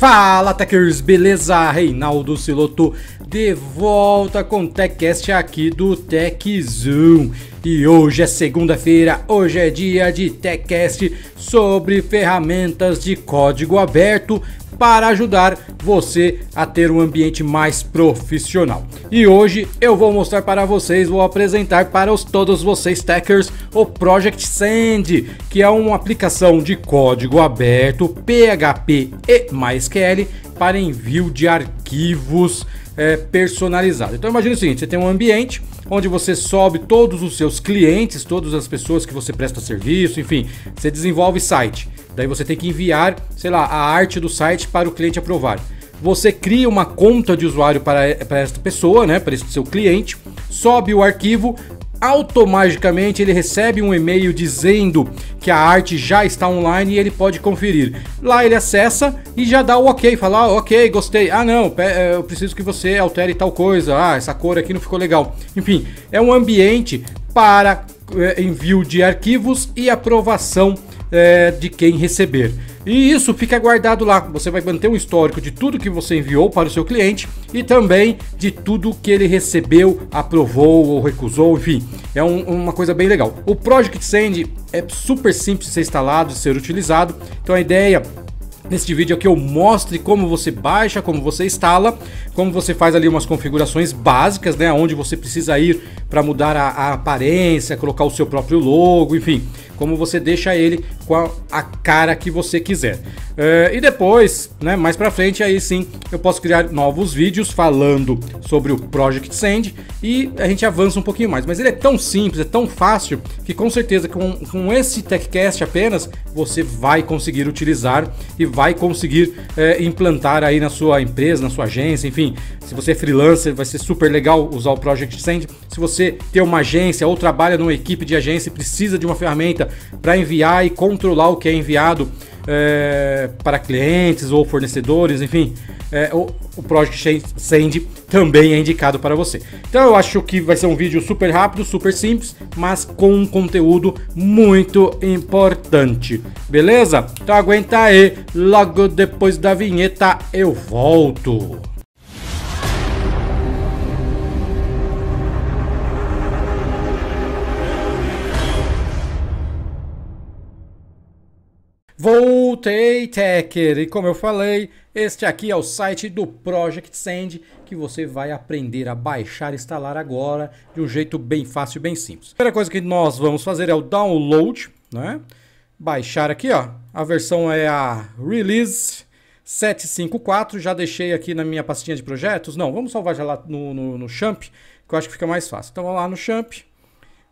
Fala Techers, beleza? Reinaldo Siloto de volta com o TechCast aqui do TechZoom. E hoje é segunda-feira, hoje é dia de TechCast sobre ferramentas de código aberto para ajudar você a ter um ambiente mais profissional. E hoje eu vou mostrar para vocês, vou apresentar para os, todos vocês techers o Project Sand, que é uma aplicação de código aberto PHP e MySQL para envio de arquivos é, personalizados. Então imagine o seguinte, você tem um ambiente onde você sobe todos os seus clientes, todas as pessoas que você presta serviço, enfim, você desenvolve site. Daí você tem que enviar, sei lá, a arte do site para o cliente aprovar. Você cria uma conta de usuário para, para esta pessoa, né, para esse seu cliente, sobe o arquivo, automaticamente ele recebe um e-mail dizendo que a arte já está online e ele pode conferir. Lá ele acessa e já dá o ok, fala ah, ok, gostei. Ah não, eh, eu preciso que você altere tal coisa. Ah, essa cor aqui não ficou legal. Enfim, é um ambiente para eh, envio de arquivos e aprovação é, de quem receber. E isso fica guardado lá. Você vai manter um histórico de tudo que você enviou para o seu cliente e também de tudo que ele recebeu, aprovou ou recusou, enfim. É um, uma coisa bem legal. O Project Send é super simples de ser instalado, e ser utilizado. Então a ideia Neste vídeo é que eu mostre como você baixa, como você instala, como você faz ali umas configurações básicas, né? Onde você precisa ir para mudar a, a, aparência, colocar o seu próprio logo, enfim como você deixa ele com a cara que você quiser. Eh, e depois, né, mais para frente, aí sim eu posso criar novos vídeos falando sobre o Project Send e a gente avança um pouquinho mais. Mas ele é tão simples, é tão fácil, que com certeza com, com esse TechCast apenas você vai conseguir utilizar e vai conseguir é, implantar aí na sua empresa, na sua agência, enfim. Se você é freelancer, vai ser super legal usar o Project Send. Se você tem uma agência ou trabalha numa equipe de agência e precisa de uma ferramenta para enviar e controlar o que é enviado é, para clientes ou fornecedores, enfim, é, o, o Project Send também é indicado para você. Então eu acho que vai ser um vídeo super rápido, super simples, mas com um conteúdo muito importante, beleza? Então aguenta aí, logo depois da vinheta eu volto. E como eu falei, este aqui é o site do Project Sand que você vai aprender a baixar e instalar agora de um jeito bem fácil e bem simples. A primeira coisa que nós vamos fazer é o download, né? Baixar aqui, ó. A versão é a Release 754. Já deixei aqui na minha pastinha de projetos. Não, vamos salvar já lá no, no, no Champ, que eu acho que fica mais fácil. Então vamos lá no Champ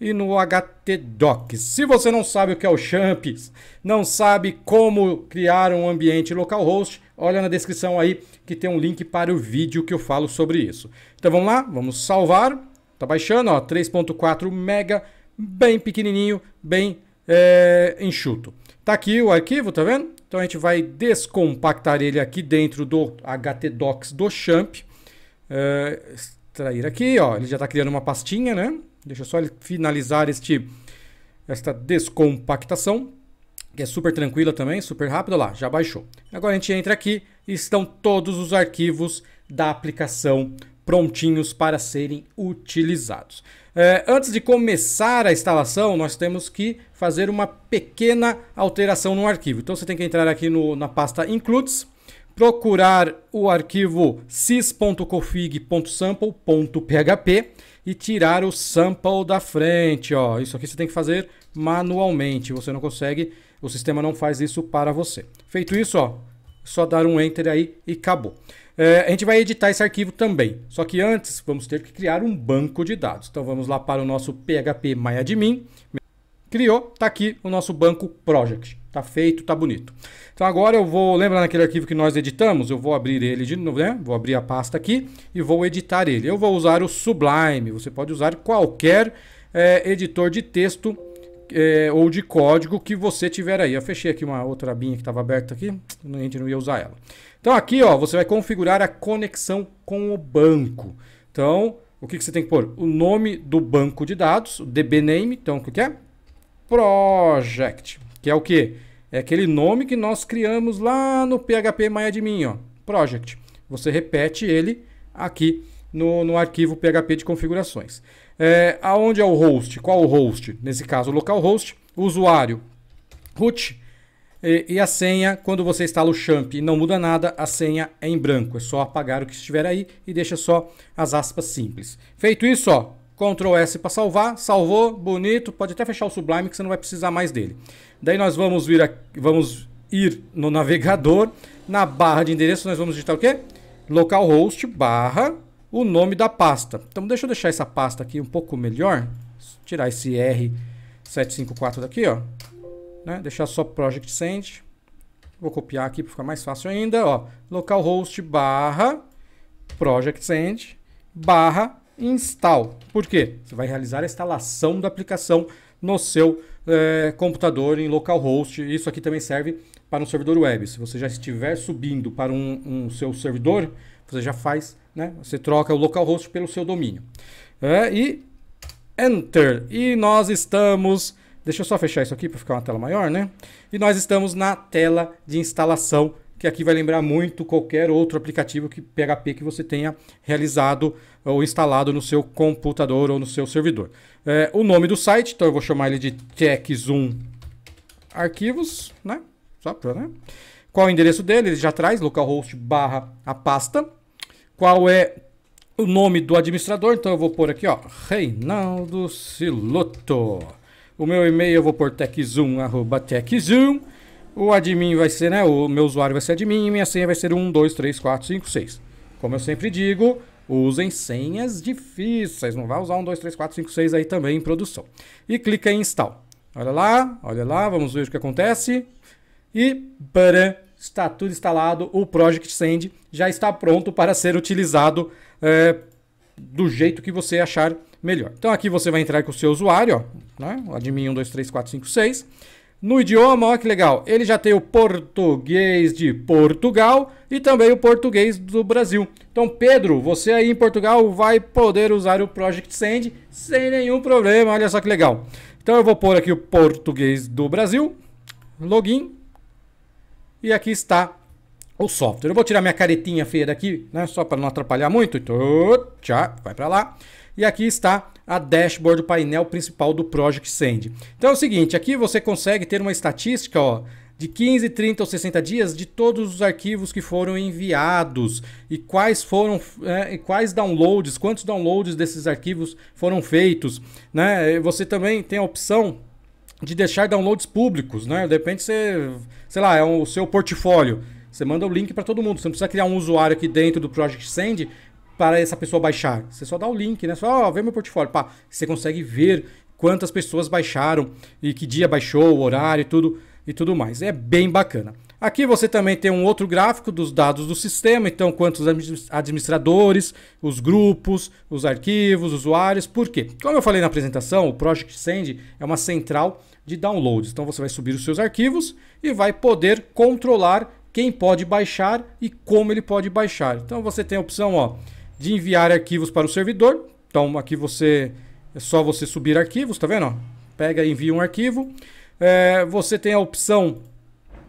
e no HT Docs. Se você não sabe o que é o Champs, não sabe como criar um ambiente localhost, olha na descrição aí que tem um link para o vídeo que eu falo sobre isso. Então vamos lá, vamos salvar. Tá baixando, ó, 3.4 mega, bem pequenininho, bem é, enxuto. Tá aqui o arquivo, tá vendo? Então a gente vai descompactar ele aqui dentro do HTdocs do Champ. É, eh, extrair aqui, ó, ele já está criando uma pastinha, né? Deixa só ele finalizar este, esta descompactação, que é super tranquila também, super rápida. Lá, já baixou. Agora a gente entra aqui e estão todos os arquivos da aplicação prontinhos para serem utilizados. É, antes de começar a instalação, nós temos que fazer uma pequena alteração no arquivo. Então você tem que entrar aqui no, na pasta Includes, procurar o arquivo sys.config.sample.php e tirar o sample da frente, ó. Isso aqui você tem que fazer manualmente, você não consegue, o sistema não faz isso para você. Feito isso, ó, só dar um enter aí e acabou. É, a gente vai editar esse arquivo também, só que antes vamos ter que criar um banco de dados. Então vamos lá para o nosso PHP MyAdmin, criou, está aqui o nosso banco project tá feito, tá bonito. Então agora eu vou, lembra naquele arquivo que nós editamos? Eu vou abrir ele de novo, né? Vou abrir a pasta aqui e vou editar ele. Eu vou usar o Sublime, você pode usar qualquer é, editor de texto é, ou de código que você tiver aí. Eu fechei aqui uma outra abinha que estava aberta aqui, a gente não ia usar ela. Então aqui ó, você vai configurar a conexão com o banco. Então, o que, que você tem que pôr? O nome do banco de dados, o DBName, então o que, que é? Project, que é o que? É aquele nome que nós criamos lá no PHP MyAdmin, ó, project. Você repete ele aqui no, no arquivo PHP de configurações. É, aonde é o host? Qual o host? Nesse caso, localhost, usuário, root e, e, a senha. Quando você instala o champ e não muda nada, a senha é em branco. É só apagar o que estiver aí e deixa só as aspas simples. Feito isso, ó, Ctrl S para salvar, salvou, bonito, pode até fechar o Sublime que você não vai precisar mais dele. Daí nós vamos vir aqui, vamos ir no navegador, na barra de endereço nós vamos digitar o quê? Localhost barra o nome da pasta. Então deixa eu deixar essa pasta aqui um pouco melhor, tirar esse R754 daqui, ó, né? Deixar só Project Send. Vou copiar aqui para ficar mais fácil ainda, ó, localhost barra Project Send barra install. Por quê? Você vai realizar a instalação da aplicação no seu é, computador em localhost. Isso aqui também serve para um servidor web. Se você já estiver subindo para um, um seu servidor, você já faz, né? Você troca o localhost pelo seu domínio. É, e enter. E nós estamos Deixa eu só fechar isso aqui para ficar uma tela maior, né? E nós estamos na tela de instalação que aqui vai lembrar muito qualquer outro aplicativo que PHP que você tenha realizado ou instalado no seu computador ou no seu servidor. É, o nome do site, então eu vou chamar ele de TechZoom Arquivos, né? Só para, né? Qual é o endereço dele? Ele já traz localhost barra a pasta. Qual é o nome do administrador? Então eu vou pôr aqui, ó, Reinaldo Siloto. O meu e-mail eu vou pôr techzoom, arroba o admin vai ser, né? O meu usuário vai ser admin e minha senha vai ser 1, 2, 3, 4, 5, 6. Como eu sempre digo, usem senhas difíceis. Não vai usar 1, 2, 3, 4, 5, 6 aí também em produção. E clica em install. Olha lá, olha lá, vamos ver o que acontece. E para está tudo instalado, o Project Send já está pronto para ser utilizado é, do jeito que você achar melhor. Então aqui você vai entrar com o seu usuário, ó, né? admin 1234556, no idioma, olha que legal, ele já tem o português de Portugal e também o português do Brasil. Então, Pedro, você aí em Portugal vai poder usar o Project Send sem nenhum problema. Olha só que legal. Então, eu vou pôr aqui o português do Brasil, login, e aqui está o software. Eu vou tirar minha caretinha feia daqui, né, só para não atrapalhar muito. Então, tchau, vai para lá. E aqui está a dashboard, o painel principal do Project Send. Então é o seguinte, aqui você consegue ter uma estatística, ó, de 15, 30 ou 60 dias de todos os arquivos que foram enviados e quais foram é, e quais downloads, quantos downloads desses arquivos foram feitos, né? Você também tem a opção de deixar downloads públicos, né? Depende você, sei lá, é o seu portfólio. Você manda o link para todo mundo. Você não precisa criar um usuário aqui dentro do Project Send para essa pessoa baixar. Você só dá o link, né? Só, ó, oh, vê meu portfólio. Pá, você consegue ver quantas pessoas baixaram e que dia baixou, o horário e tudo, e tudo mais. É bem bacana. Aqui você também tem um outro gráfico dos dados do sistema, então quantos administradores, os grupos, os arquivos, usuários, por quê? Como eu falei na apresentação, o Project Send é uma central de downloads, então você vai subir os seus arquivos e vai poder controlar quem pode baixar e como ele pode baixar. Então você tem a opção, ó, de enviar arquivos para o servidor. Então aqui você é só você subir arquivos, tá vendo? Pega e envia um arquivo. É, você tem a opção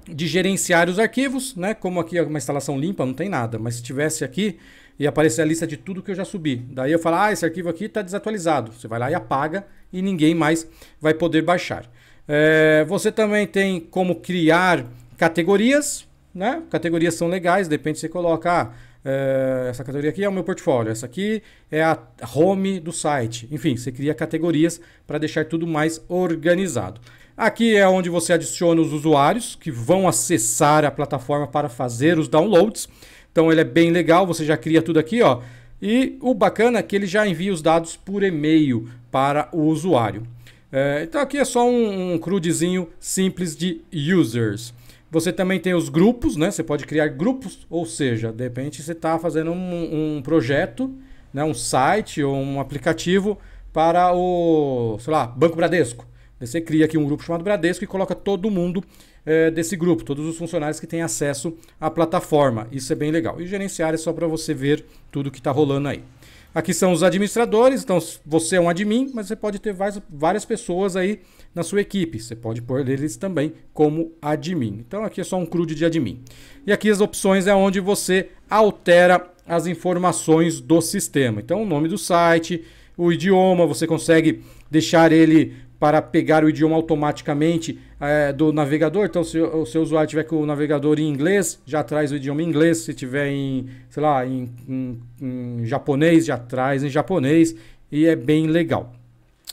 de gerenciar os arquivos, né? Como aqui é uma instalação limpa, não tem nada. Mas se tivesse aqui e aparecer a lista de tudo que eu já subi, daí eu falo, ah, esse arquivo aqui está desatualizado. Você vai lá e apaga e ninguém mais vai poder baixar. É, você também tem como criar categorias, né? Categorias são legais, de repente você coloca ah, é, essa categoria aqui é o meu portfólio, essa aqui é a home do site. Enfim, você cria categorias para deixar tudo mais organizado. Aqui é onde você adiciona os usuários que vão acessar a plataforma para fazer os downloads. Então ele é bem legal, você já cria tudo aqui, ó. E o bacana é que ele já envia os dados por e-mail para o usuário. É, então aqui é só um, um crudezinho simples de users. Você também tem os grupos, né? Você pode criar grupos, ou seja, de repente você está fazendo um, um, projeto, né? um site ou um aplicativo para o, sei lá, Banco Bradesco. Você cria aqui um grupo chamado Bradesco e coloca todo mundo é, desse grupo, todos os funcionários que têm acesso à plataforma. Isso é bem legal. E gerenciar é só para você ver tudo que está rolando aí. Aqui são os administradores, então você é um admin, mas você pode ter várias pessoas aí na sua equipe. Você pode pôr eles também como admin. Então aqui é só um crude de admin. E aqui as opções é onde você altera as informações do sistema. Então o nome do site, o idioma, você consegue deixar ele para pegar o idioma automaticamente é, do navegador. Então, se o seu usuário tiver com o navegador em inglês, já traz o idioma em inglês. Se tiver em, sei lá, em, em, em japonês, já traz em japonês. E é bem legal.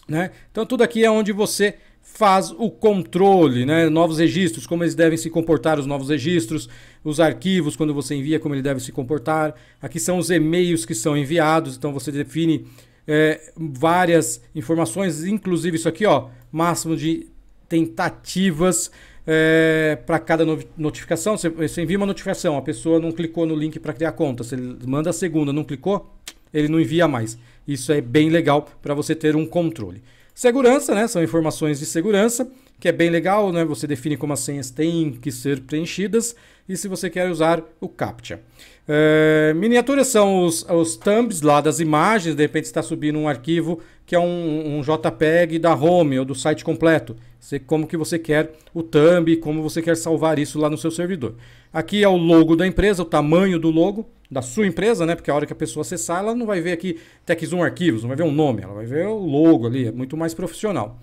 Né? Então, tudo aqui é onde você faz o controle, né? Novos registros, como eles devem se comportar, os novos registros, os arquivos, quando você envia, como ele deve se comportar. Aqui são os e-mails que são enviados, então você define é, várias informações, inclusive isso aqui, ó, máximo de tentativas é, para cada notificação. Você, você envia uma notificação, a pessoa não clicou no link para criar conta, você manda a segunda, não clicou, ele não envia mais. Isso é bem legal para você ter um controle. Segurança, né? São informações de segurança que é bem legal, né? Você define como as senhas têm que ser preenchidas e se você quer usar o CAPTCHA. É, miniaturas são os, os thumbs lá das imagens, de repente está subindo um arquivo que é um, um, JPEG da home ou do site completo. Você, como que você quer o thumb, como você quer salvar isso lá no seu servidor. Aqui é o logo da empresa, o tamanho do logo da sua empresa, né? Porque a hora que a pessoa acessar, ela não vai ver aqui TechZoom Arquivos, não vai ver um nome, ela vai ver o logo ali, é muito mais profissional.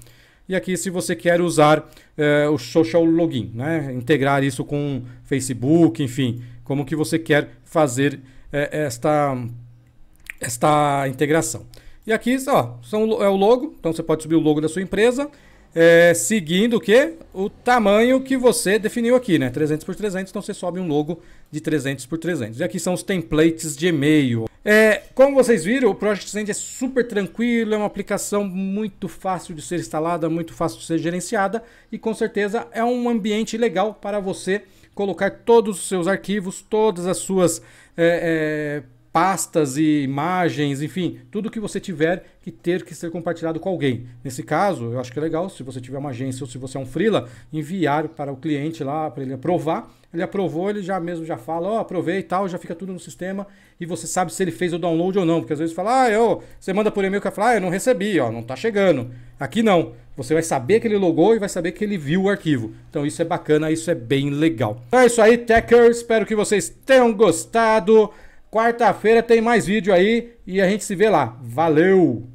E aqui, se você quer usar é, o social login, né? integrar isso com Facebook, enfim, como que você quer fazer é, esta, esta integração. E aqui ó, são, é o logo, então você pode subir o logo da sua empresa, é, seguindo o que? O tamanho que você definiu aqui, né? 300 por 300, então você sobe um logo de 300 por 300. E aqui são os templates de e-mail. É, como vocês viram, o Project Send é super tranquilo, é uma aplicação muito fácil de ser instalada, muito fácil de ser gerenciada e com certeza é um ambiente legal para você colocar todos os seus arquivos, todas as suas é, é, pastas e imagens, enfim, tudo que você tiver que ter que ser compartilhado com alguém. Nesse caso, eu acho que é legal, se você tiver uma agência ou se você é um freela, enviar para o cliente lá para ele aprovar. Ele aprovou, ele já mesmo já fala, ó, oh, aprovei e tal, já fica tudo no sistema e você sabe se ele fez o download ou não, porque às vezes fala, ah, eu, você manda por e-mail que fala, ah, eu não recebi, ó, não tá chegando. Aqui não. Você vai saber que ele logou e vai saber que ele viu o arquivo. Então isso é bacana, isso é bem legal. Então é isso aí, Techers. Espero que vocês tenham gostado. Quarta-feira tem mais vídeo aí e a gente se vê lá. Valeu!